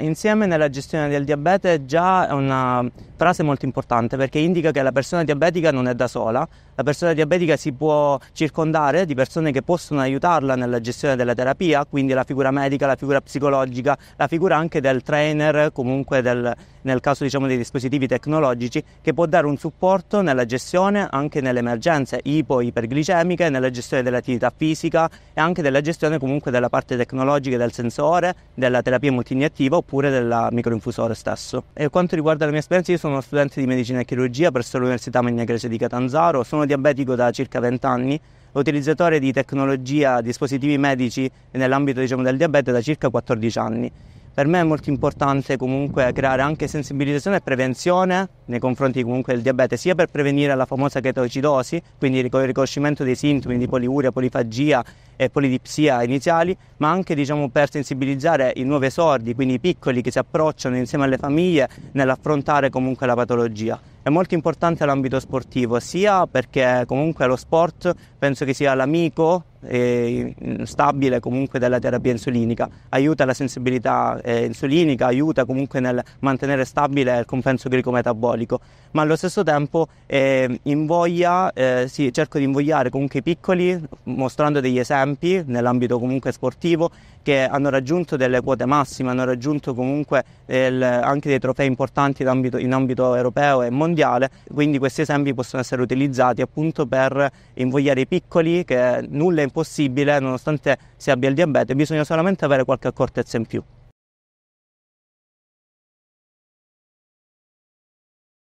Insieme nella gestione del diabete già è una frase molto importante perché indica che la persona diabetica non è da sola, la persona diabetica si può circondare di persone che possono aiutarla nella gestione della terapia, quindi la figura medica, la figura psicologica, la figura anche del trainer, comunque del, nel caso diciamo, dei dispositivi tecnologici, che può dare un supporto nella gestione anche nelle emergenze ipo, iperglicemiche, nella gestione dell'attività fisica e anche della gestione comunque della parte tecnologica del sensore, della terapia multiniettiva oppure del microinfusore stesso. E quanto riguarda la mia esperienza, io sono studente di medicina e chirurgia presso l'Università Magna Grecia di Catanzaro, sono diabetico da circa 20 anni utilizzatore di tecnologia, dispositivi medici nell'ambito diciamo, del diabete da circa 14 anni. Per me è molto importante comunque creare anche sensibilizzazione e prevenzione nei confronti comunque del diabete, sia per prevenire la famosa chetoacidosi, quindi il riconoscimento dei sintomi di poliuria, polifagia e polidipsia iniziali, ma anche diciamo, per sensibilizzare i nuovi esordi, quindi i piccoli che si approcciano insieme alle famiglie nell'affrontare comunque la patologia. È molto importante l'ambito sportivo, sia perché comunque lo sport penso che sia l'amico eh, stabile comunque della terapia insulinica, aiuta la sensibilità eh, insulinica, aiuta comunque nel mantenere stabile il compenso glicometabolico, ma allo stesso tempo eh, invoglia, eh, sì, cerco di invogliare comunque i piccoli mostrando degli esempi esempi nell'ambito comunque sportivo che hanno raggiunto delle quote massime, hanno raggiunto comunque del, anche dei trofei importanti in ambito, in ambito europeo e mondiale, quindi questi esempi possono essere utilizzati appunto per invogliare i piccoli che nulla è impossibile nonostante si abbia il diabete, bisogna solamente avere qualche accortezza in più.